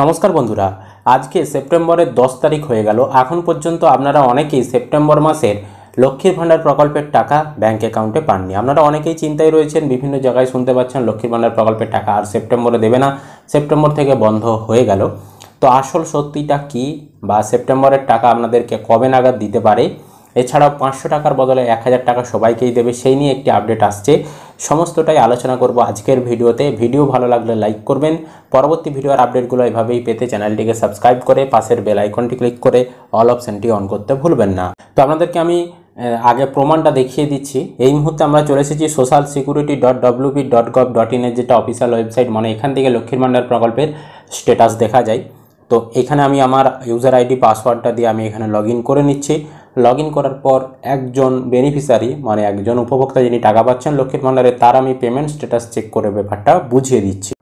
নমস্কার বন্ধুরা আজকে সেপ্টেম্বরের দশ তারিখ হয়ে গেল এখন পর্যন্ত আপনারা অনেকেই সেপ্টেম্বর মাসের লক্ষ্মীর ভাণ্ডার প্রকল্পের টাকা ব্যাঙ্ক অ্যাকাউন্টে পাননি আপনারা অনেকেই চিন্তায় রয়েছেন বিভিন্ন জায়গায় শুনতে পাচ্ছেন লক্ষ্মীর ভাণ্ডার প্রকল্পের টাকা আর সেপ্টেম্বরে দেবে না সেপ্টেম্বর থেকে বন্ধ হয়ে গেল তো আসল সত্যিটা কি বা সেপ্টেম্বরের টাকা আপনাদেরকে কবে নাগাদ দিতে পারে এছাড়াও পাঁচশো টাকার বদলে এক হাজার টাকা সবাইকেই দেবে সেই নিয়ে একটি আপডেট আসছে সমস্তটাই আলোচনা করব আজকের ভিডিওতে ভিডিও ভালো লাগলে লাইক করবেন পরবর্তী ভিডিওর আপডেটগুলো এভাবেই পেতে চ্যানেলটিকে সাবস্ক্রাইব করে পাশের বেল আইকনটি ক্লিক করে অল অপশানটি অন করতে ভুলবেন না তো আপনাদেরকে আমি আগে প্রমাণটা দেখিয়ে দিচ্ছি এই মুহূর্তে আমরা চলে এসেছি social security dot WB dot gov dot ইনের যেটা অফিসিয়াল ওয়েবসাইট মানে এখান থেকে লক্ষ্মীর ভাণ্ডার প্রকল্পের স্ট্যাটাস দেখা যায় তো এখানে আমি আমার ইউজার আইডি পাসওয়ার্ডটা দিয়ে আমি এখানে লগ করে নিচ্ছি লগ করার পর একজন বেনিফিশিয়ারি মানে একজন উপভোক্তা যিনি টাকা পাচ্ছেন লক্ষ্মীর ভান্ডারে তার আমি পেমেন্ট স্ট্যাটাস চেক করে ব্যাপারটা বুঝিয়ে দিচ্ছি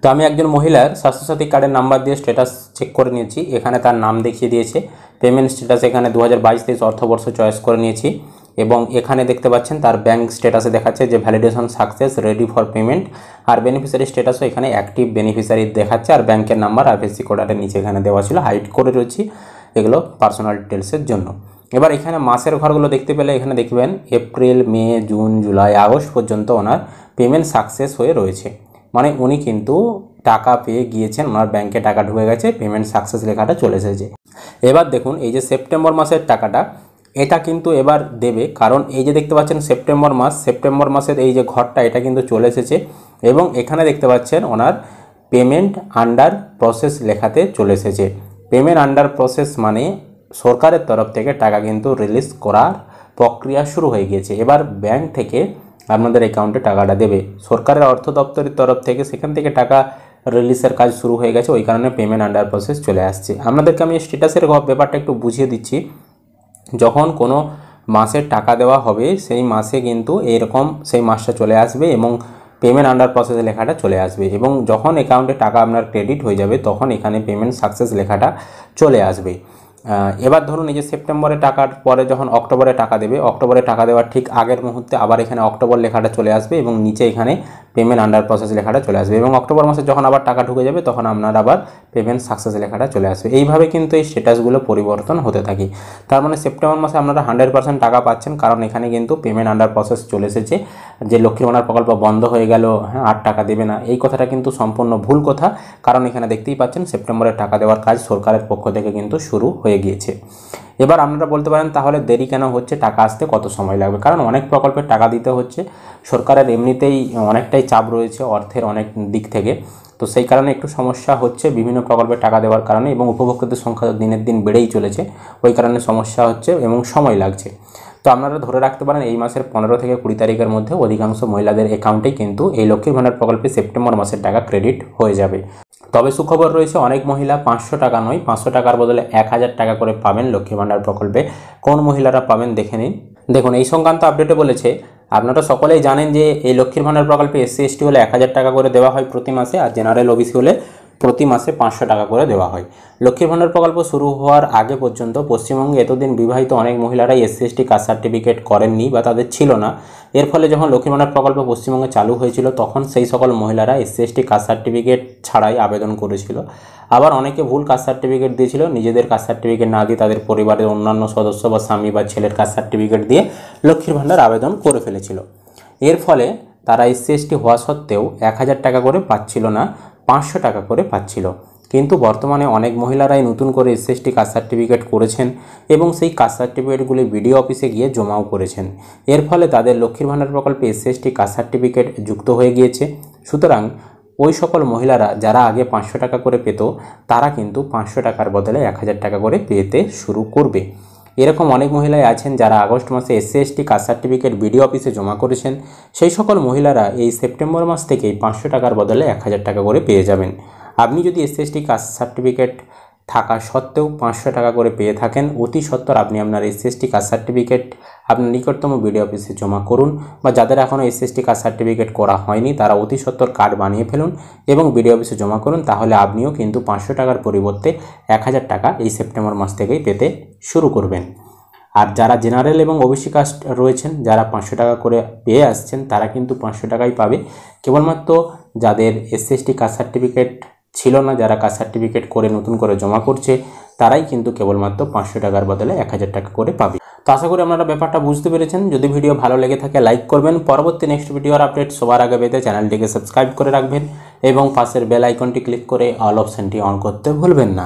তো আমি একজন মহিলার স্বাস্থ্যসাথী কার্ডের নাম্বার দিয়ে স্ট্যাটাস চেক করে নিয়েছি এখানে তার নাম দেখিয়ে দিয়েছে পেমেন্ট স্ট্যাটাস এখানে দু হাজার বাইশ তেইশ অর্থবর্ষ চয়েস করে নিয়েছি এবং এখানে দেখতে পাচ্ছেন তার ব্যাঙ্ক স্ট্যাটাসে দেখাচ্ছে যে validation success ready for payment আর বেনিফিশিয়ারি স্ট্যাটাসও এখানে অ্যাক্টিভ বেনিফিশিয়ারি দেখাচ্ছে আর ব্যাংকের নাম্বার আর ভেসি কোড নিচে এখানে দেওয়া ছিল হাইড করে রয়েছি এগুলো পার্সোনাল ডিটেলসের জন্য এবার এখানে মাসের ঘরগুলো দেখতে পেলে এখানে দেখবেন April May June July August পর্যন্ত ওনার পেমেন্ট সাকসেস হয়ে রয়েছে মানে উনি কিন্তু টাকা পেয়ে গিয়েছেন ওনার ব্যাংকে টাকা ঢুকে গেছে পেমেন্ট সাকসেস লেখাটা চলে এসেছে এবার দেখুন এই যে সেপ্টেম্বর মাসের টাকাটা এটা কিন্তু এবার দেবে কারণ এই যে দেখতে পাচ্ছেন সেপ্টেম্বর মাস সেপ্টেম্বর মাসের এই যে ঘরটা এটা কিন্তু চলে এসেছে এবং এখানে দেখতে পাচ্ছেন ওনার পেমেন্ট আন্ডার প্রসেস লেখাতে চলে এসেছে পেমেন্ট আন্ডার প্রসেস মানে সরকারের তরফ থেকে টাকা কিন্তু রিলিজ করার প্রক্রিয়া শুরু হয়ে গিয়েছে এবার ব্যাংক থেকে আপনাদের অ্যাকাউন্টে টাকাটা দেবে সরকারের অর্থ দপ্তরের তরফ থেকে সেখান থেকে টাকা রিলিজের কাজ শুরু হয়ে গেছে ওই কারণে পেমেন্ট আন্ডার প্রসেস চলে আসছে আপনাদেরকে আমি স্ট্যাটাসের ব্যাপারটা একটু বুঝিয়ে দিচ্ছি যখন কোনো মাসের টাকা দেওয়া হবে সেই মাসে কিন্তু এরকম সেই মাসটা চলে আসবে এবং পেমেন্ট আন্ডার প্রসেস লেখাটা চলে আসবে এবং যখন অ্যাকাউন্টে টাকা আপনার ক্রেডিট হয়ে যাবে তখন এখানে পেমেন্ট সাকসেস লেখাটা চলে আসবে এবার ধরুন এই যে সেপ্টেম্বরে টাকার পরে যখন অক্টোবরে টাকা দেবে অক্টোবরে টাকা দেওয়ার ঠিক আগের মুহূর্তে আবার এখানে অক্টোবর লেখাটা চলে আসবে এবং নিচে এখানে পেমেন্ট আন্ডার প্রসেস লেখাটা চলে আসবে এবং অক্টোবর মাসে যখন আবার টাকা ঢুকে যাবে তখন আপনার আবার পেমেন্ট সাকসেস লেখাটা চলে আসবে এইভাবে কিন্তু এই স্ট্যাটাসগুলো পরিবর্তন হতে থাকে তার মানে সেপ্টেম্বর মাসে আপনারা হান্ড্রেড পার্সেন্ট টাকা পাচ্ছেন কারণ এখানে কিন্তু পেমেন্ট আন্ডার প্রসেস চলে এসেছে যে লক্ষ্মীর ভাণ্ডার প্রকল্প বন্ধ হয়ে গেল হ্যাঁ আর টাকা দেবে না এই কথাটা কিন্তু সম্পূর্ণ ভুল কথা কারণ এখানে দেখতেই পাচ্ছেন সেপ্টেম্বরে টাকা দেওয়ার কাজ সরকারের পক্ষ থেকে কিন্তু শুরু হয়ে গিয়েছে এবার আপনারা বলতে পারেন তাহলে দেরি কেন হচ্ছে টাকা আসতে কত সময় লাগবে কারণ অনেক প্রকল্পের টাকা দিতে হচ্ছে সরকারের এমনিতেই অনেকটাই চাপ রয়েছে অর্থের অনেক দিক থেকে তো সেই কারণে একটু সমস্যা হচ্ছে বিভিন্ন প্রকল্পের টাকা দেওয়ার কারণে এবং উপভোক্তাদের সংখ্যা দিনের দিন বেড়েই চলেছে ওই কারণে সমস্যা হচ্ছে এবং সময় লাগছে তো আপনারা ধরে রাখতে পারেন এই মাসের পনেরো থেকে কুড়ি তারিখের মধ্যে অধিকাংশ মহিলাদের অ্যাকাউন্টেই কিন্তু এই লক্ষ্মীর ভাণ্ডার প্রকল্পে সেপ্টেম্বর মাসের টাকা ক্রেডিট হয়ে যাবে তবে সুখবর রয়েছে অনেক মহিলা পাঁচশো টাকা নয় পাঁচশো টাকার বদলে এক হাজার টাকা করে পাবেন লক্ষ্মী ভাণ্ডার প্রকল্পে কোন মহিলারা পাবেন দেখে নিন দেখুন এই সংক্রান্ত আপডেটে বলেছে আপনারা সকলেই জানেন যে এই লক্ষ্মীর ভাণ্ডার প্রকল্পে এসসি এসটি হলে এক হাজার টাকা করে দেওয়া হয় প্রতি মাসে আর জেনারেল ওবিসি হলে প্রতি মাসে পাঁচশো টাকা করে দেওয়া হয় লক্ষ্মীর ভাণ্ডার প্রকল্প শুরু হওয়ার আগে পর্যন্ত পশ্চিমবঙ্গে এতদিন বিবাহিত অনেক মহিলারাই এসসি এসটি কাস্ট সার্টিফিকেট করেননি বা তাদের ছিল না এর ফলে যখন লক্ষ্মীর ভাণ্ডার প্রকল্প পশ্চিমবঙ্গে চালু হয়েছিল তখন সেই সকল মহিলারা এসসি এসটি কাস্ট সার্টিফিকেট ছাড়াই আবেদন করেছিল আবার অনেকে ভুল কাস্ট সার্টিফিকেট দিয়েছিল নিজেদের কাস্ট সার্টিফিকেট না দিয়ে তাদের পরিবারের অন্যান্য সদস্য বা স্বামী বা ছেলের কাস্ট সার্টিফিকেট দিয়ে লক্ষ্মীর ভাণ্ডার আবেদন করে ফেলেছিল এর ফলে তারা এসসি এসটি হওয়া সত্ত্বেও এক হাজার টাকা করে পাচ্ছিল না পাঁচশো টাকা করে পাচ্ছিল কিন্তু বর্তমানে অনেক মহিলারাই নতুন করে এসএসটি কাস্ট সার্টিফিকেট করেছেন এবং সেই কাস্ট সার্টিফিকেটগুলি বিডিও অফিসে গিয়ে জমাও করেছেন এর ফলে তাদের লক্ষ্মীর ভাণ্ডার প্রকল্পে এসএসটি কাস্ট সার্টিফিকেট যুক্ত হয়ে গিয়েছে সুতরাং ওই সকল মহিলারা যারা আগে পাঁচশো টাকা করে পেত তারা কিন্তু পাঁচশো টাকার বদলে এক হাজার টাকা করে পেতে শুরু করবে এরকম অনেক মহিলাই আছেন যারা আগস্ট মাসে SC ST caste certificate BDO অফিসে জমা করেছেন সেই সকল মহিলারা এই সেপ্টেম্বর মাস থেকেই পাঁচশো টাকার বদলে এক হাজার টাকা করে পেয়ে যাবেন আপনি যদি এসসি এসটি কাস্ট সার্টিফিকেট থাকা সত্ত্বেও পাঁচশো টাকা করে পেয়ে থাকেন অতি সত্বর আপনি আপনার এসএসটি কাস্ট সার্টিফিকেট আপনার নিকটতম বিডিও অফিসে জমা করুন বা যাদের এখনও এসএসটি কাস্ট সার্টিফিকেট করা হয়নি তারা অতি সত্বর কার্ড বানিয়ে ফেলুন এবং বিডিও অফিসে জমা করুন তাহলে আপনিও কিন্তু পাঁচশো টাকার পরিবর্তে এক হাজার টাকা এই সেপ্টেম্বর মাস থেকেই পেতে শুরু করবেন আর যারা জেনারেল এবং ওবিসি কাস্ট রয়েছেন যারা পাঁচশো টাকা করে পেয়ে আসছেন তারা কিন্তু পাঁচশো টাকাই পাবে কেবলমাত্র যাদের এসএসটি কাস্ট সার্টিফিকেট ছিল না যারা কাস্ট সার্টিফিকেট করে নতুন করে জমা করছে তারাই কিন্তু কেবলমাত্র পাঁচশো টাকার বদলে এক হাজার টাকা করে পাবে তো আশা করি আপনারা ব্যাপারটা বুঝতে পেরেছেন যদি ভিডিও ভালো লেগে থাকে লাইক করবেন পরবর্তী নেক্সট ভিডিওর আপডেট সবার আগে পেতে চ্যানেলটিকে সাবস্ক্রাইব করে রাখবেন এবং পাশের বেল আইকনটি ক্লিক করে অল অপশানটি অন করতে ভুলবেন না